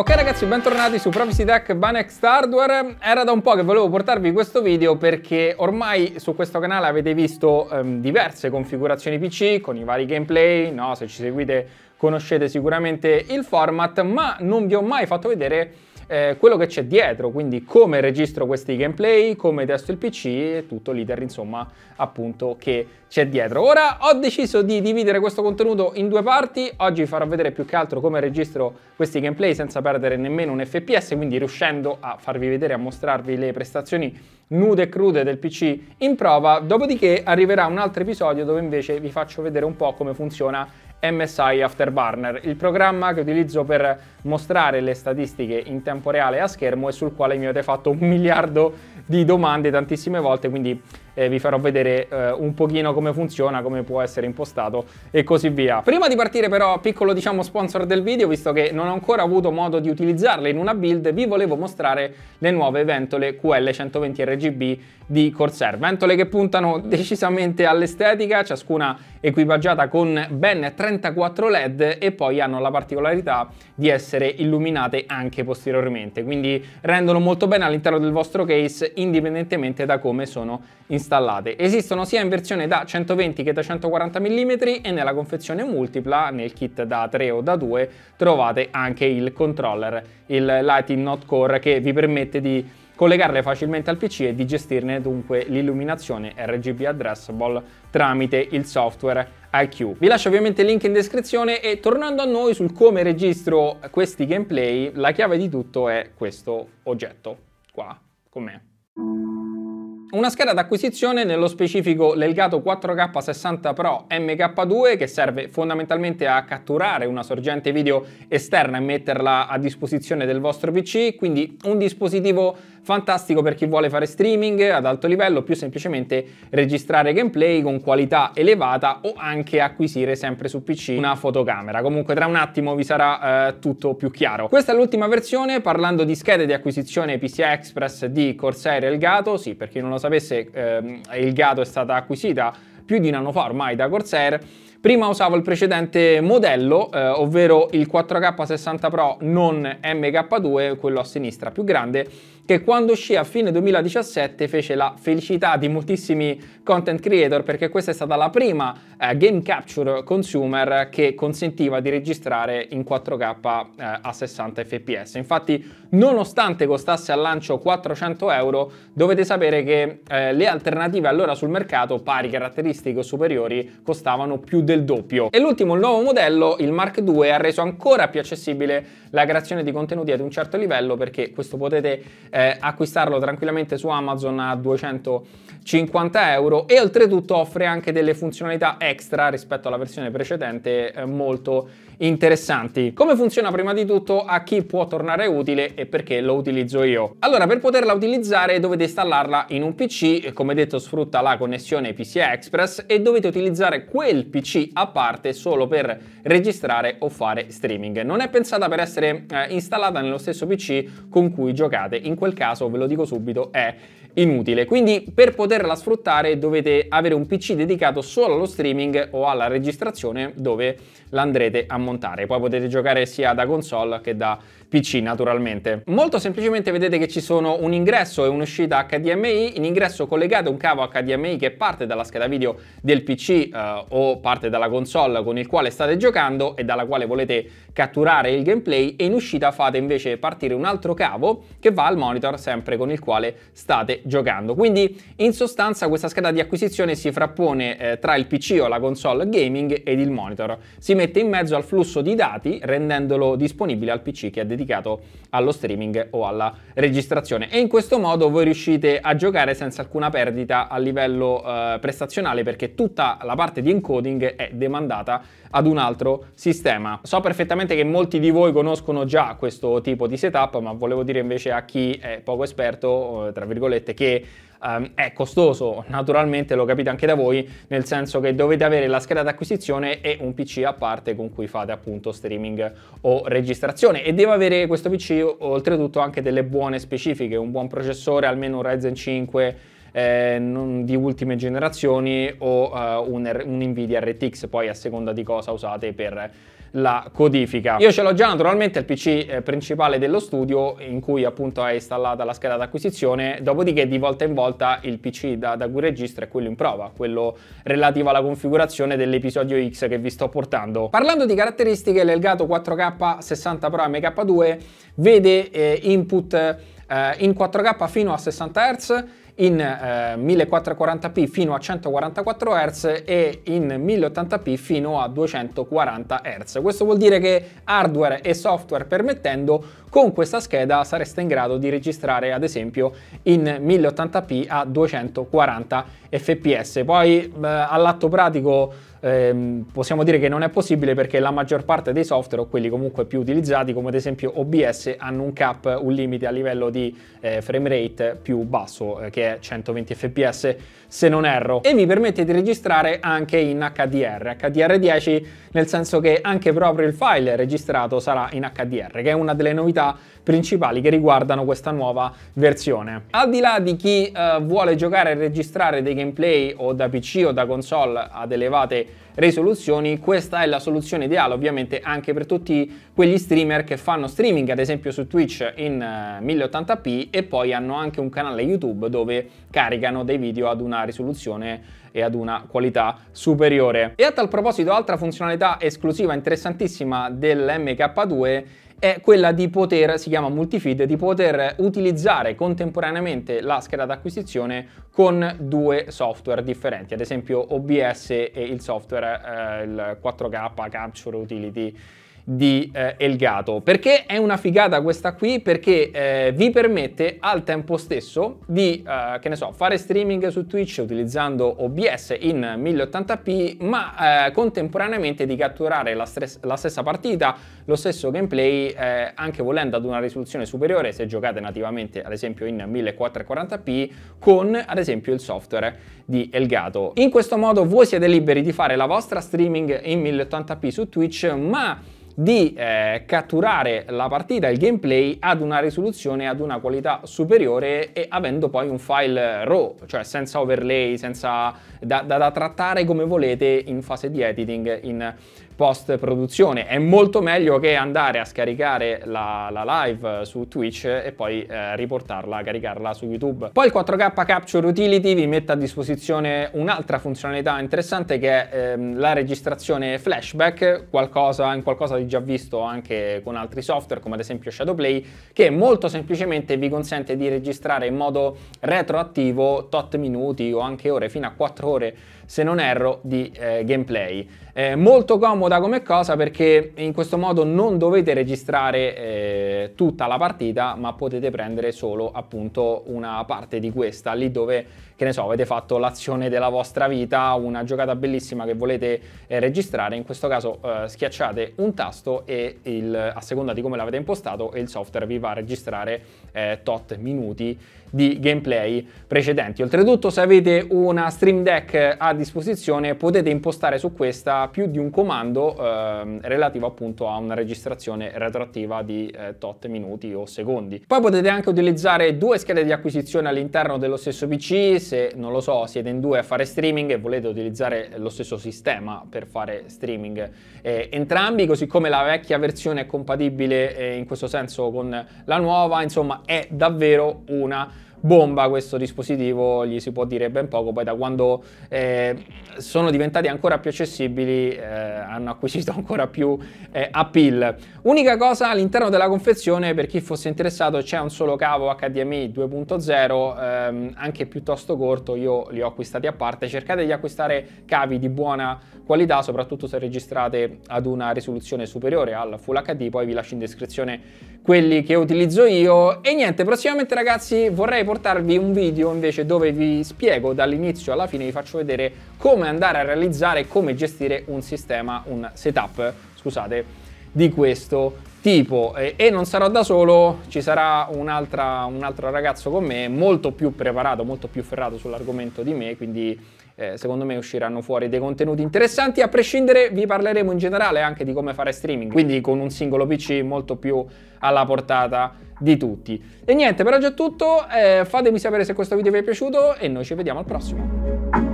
Ok ragazzi, bentornati su Privacy Tech Banext Hardware. Era da un po' che volevo portarvi questo video perché ormai su questo canale avete visto ehm, diverse configurazioni PC con i vari gameplay, no? se ci seguite conoscete sicuramente il format, ma non vi ho mai fatto vedere eh, quello che c'è dietro, quindi come registro questi gameplay, come testo il PC e tutto l'iter insomma appunto che c'è dietro. Ora ho deciso di dividere questo contenuto in due parti, oggi farò vedere più che altro come registro questi gameplay senza perdere nemmeno un FPS, quindi riuscendo a farvi vedere, a mostrarvi le prestazioni nude e crude del PC in prova, dopodiché arriverà un altro episodio dove invece vi faccio vedere un po' come funziona MSI Afterburner, il programma che utilizzo per mostrare le statistiche in tempo reale a schermo e sul quale mi avete fatto un miliardo di domande tantissime volte, quindi eh, vi farò vedere eh, un pochino come funziona, come può essere impostato e così via. Prima di partire però, piccolo diciamo sponsor del video, visto che non ho ancora avuto modo di utilizzarle in una build, vi volevo mostrare le nuove ventole QL120 RGB di Corsair. Ventole che puntano decisamente all'estetica, ciascuna equipaggiata con ben 34 LED e poi hanno la particolarità di essere illuminate anche posteriormente, quindi rendono molto bene all'interno del vostro case indipendentemente da come sono installate installate. Esistono sia in versione da 120 che da 140 mm e nella confezione multipla, nel kit da 3 o da 2, trovate anche il controller, il Lighting Not Core che vi permette di collegarle facilmente al PC e di gestirne dunque l'illuminazione RGB addressable tramite il software IQ. Vi lascio ovviamente il link in descrizione e tornando a noi sul come registro questi gameplay, la chiave di tutto è questo oggetto qua con me. Una scheda d'acquisizione, nello specifico l'Elgato 4K60 Pro MK2, che serve fondamentalmente a catturare una sorgente video esterna e metterla a disposizione del vostro PC, quindi un dispositivo fantastico per chi vuole fare streaming ad alto livello, più semplicemente registrare gameplay con qualità elevata o anche acquisire sempre su PC una fotocamera. Comunque tra un attimo vi sarà eh, tutto più chiaro. Questa è l'ultima versione, parlando di schede di acquisizione PCI Express di Corsair Elgato, sì, per chi non lo sapesse, eh, Elgato è stata acquisita più di un anno fa ormai da Corsair, Prima usavo il precedente modello, eh, ovvero il 4K60 Pro non MK2, quello a sinistra più grande, che quando uscì a fine 2017 fece la felicità di moltissimi content creator perché questa è stata la prima eh, game capture consumer che consentiva di registrare in 4K eh, a 60 fps. Infatti nonostante costasse al lancio 400 euro dovete sapere che eh, le alternative allora sul mercato pari caratteristiche o superiori costavano più di del doppio. E l'ultimo, il nuovo modello, il Mark II, ha reso ancora più accessibile la creazione di contenuti ad un certo livello perché questo potete eh, acquistarlo tranquillamente su Amazon a 200 50 euro e oltretutto offre anche delle funzionalità extra rispetto alla versione precedente eh, molto interessanti. Come funziona prima di tutto, a chi può tornare utile e perché lo utilizzo io? Allora per poterla utilizzare dovete installarla in un PC, come detto sfrutta la connessione PCI Express e dovete utilizzare quel PC a parte solo per registrare o fare streaming. Non è pensata per essere eh, installata nello stesso PC con cui giocate, in quel caso ve lo dico subito è inutile. Quindi per poterla sfruttare dovete avere un PC dedicato solo allo streaming o alla registrazione dove l'andrete a montare. Poi potete giocare sia da console che da PC naturalmente. Molto semplicemente vedete che ci sono un ingresso e un'uscita HDMI, in ingresso collegate un cavo HDMI che parte dalla scheda video del PC eh, o parte dalla console con il quale state giocando e dalla quale volete catturare il gameplay e in uscita fate invece partire un altro cavo che va al monitor sempre con il quale state giocando. Quindi in sostanza questa scheda di acquisizione si frappone eh, tra il PC o la console gaming ed il monitor. Si mette in mezzo al flusso di dati rendendolo disponibile al PC che è dedicato dedicato allo streaming o alla registrazione e in questo modo voi riuscite a giocare senza alcuna perdita a livello eh, prestazionale perché tutta la parte di encoding è demandata ad un altro sistema. So perfettamente che molti di voi conoscono già questo tipo di setup ma volevo dire invece a chi è poco esperto, eh, tra virgolette, che ehm, è costoso, naturalmente lo capite anche da voi, nel senso che dovete avere la scheda d'acquisizione e un PC a parte con cui fate appunto streaming o registrazione e deve avere questo PC oltretutto anche delle buone specifiche, un buon processore, almeno un Ryzen 5 eh, di ultime generazioni o eh, un, un Nvidia RTX, poi a seconda di cosa usate per la codifica. Io ce l'ho già naturalmente il PC eh, principale dello studio in cui appunto è installata la scheda d'acquisizione, dopodiché di volta in volta il PC da, da cui registro è quello in prova, quello relativo alla configurazione dell'episodio X che vi sto portando. Parlando di caratteristiche, l'Elgato 4K 60 Pro MK2 vede eh, input eh, in 4K fino a 60 Hz in eh, 1440p fino a 144 Hz e in 1080p fino a 240 Hz. Questo vuol dire che hardware e software permettendo con questa scheda sareste in grado di registrare ad esempio in 1080p a 240 fps. Poi eh, all'atto pratico eh, possiamo dire che non è possibile perché la maggior parte dei software o quelli comunque più utilizzati come ad esempio OBS hanno un cap, un limite a livello di eh, frame rate più basso eh, che è 120 fps se non erro e vi permette di registrare anche in HDR, HDR10 nel senso che anche proprio il file registrato sarà in HDR che è una delle novità principali che riguardano questa nuova versione. Al di là di chi eh, vuole giocare e registrare dei gameplay o da PC o da console ad elevate risoluzioni, questa è la soluzione ideale ovviamente anche per tutti quegli streamer che fanno streaming ad esempio su Twitch in 1080p eh, e poi hanno anche un canale YouTube dove caricano dei video ad una risoluzione e ad una qualità superiore. E a tal proposito altra funzionalità esclusiva interessantissima dell'MK2 è quella di poter, si chiama multifeed, di poter utilizzare contemporaneamente la scheda d'acquisizione con due software differenti, ad esempio OBS e il software, eh, il 4K Capture Utility di eh, Elgato. Perché è una figata questa qui? Perché eh, vi permette al tempo stesso di, eh, che ne so, fare streaming su Twitch utilizzando OBS in 1080p, ma eh, contemporaneamente di catturare la, stress, la, stessa partita, lo stesso gameplay, eh, anche volendo ad una risoluzione superiore se giocate nativamente ad esempio in 1440p con ad esempio il software di Elgato. In questo modo voi siete liberi di fare la vostra streaming in 1080p su Twitch, ma di eh, catturare la partita, il gameplay ad una risoluzione, ad una qualità superiore e avendo poi un file RAW, cioè senza overlay, senza da, da, da trattare come volete in fase di editing, in post produzione. È molto meglio che andare a scaricare la, la live su Twitch e poi eh, riportarla, caricarla su YouTube. Poi il 4K Capture Utility vi mette a disposizione un'altra funzionalità interessante che è ehm, la registrazione flashback, qualcosa, in qualcosa di già visto anche con altri software come ad esempio Shadowplay, che molto semplicemente vi consente di registrare in modo retroattivo tot minuti o anche ore fino a 4 ore se non erro, di eh, gameplay. Eh, molto comoda come cosa perché in questo modo non dovete registrare eh, tutta la partita, ma potete prendere solo appunto una parte di questa, lì dove che ne so, avete fatto l'azione della vostra vita, una giocata bellissima che volete eh, registrare, in questo caso eh, schiacciate un tasto e il, a seconda di come l'avete impostato il software vi va a registrare eh, tot minuti di gameplay precedenti. Oltretutto se avete una Stream Deck a disposizione potete impostare su questa più di un comando ehm, relativo appunto a una registrazione retroattiva di eh, tot minuti o secondi. Poi potete anche utilizzare due schede di acquisizione all'interno dello stesso PC se, non lo so, siete in due a fare streaming e volete utilizzare lo stesso sistema per fare streaming. Eh, entrambi, così come la vecchia versione è compatibile eh, in questo senso con la nuova, insomma è davvero una bomba questo dispositivo, gli si può dire ben poco, poi da quando eh, sono diventati ancora più accessibili eh, hanno acquisito ancora più eh, appeal. Unica cosa all'interno della confezione per chi fosse interessato c'è un solo cavo HDMI 2.0 ehm, anche piuttosto corto io li ho acquistati a parte cercate di acquistare cavi di buona qualità soprattutto se registrate ad una risoluzione superiore al Full HD poi vi lascio in descrizione quelli che utilizzo io e niente prossimamente ragazzi vorrei portarvi un video invece dove vi spiego dall'inizio alla fine vi faccio vedere come andare a realizzare come gestire un sistema un setup scusate di questo tipo eh, e non sarò da solo, ci sarà un, altra, un altro ragazzo con me molto più preparato, molto più ferrato sull'argomento di me, quindi eh, secondo me usciranno fuori dei contenuti interessanti, a prescindere vi parleremo in generale anche di come fare streaming, quindi con un singolo PC molto più alla portata di tutti. E niente, per oggi è tutto, eh, fatemi sapere se questo video vi è piaciuto e noi ci vediamo al prossimo.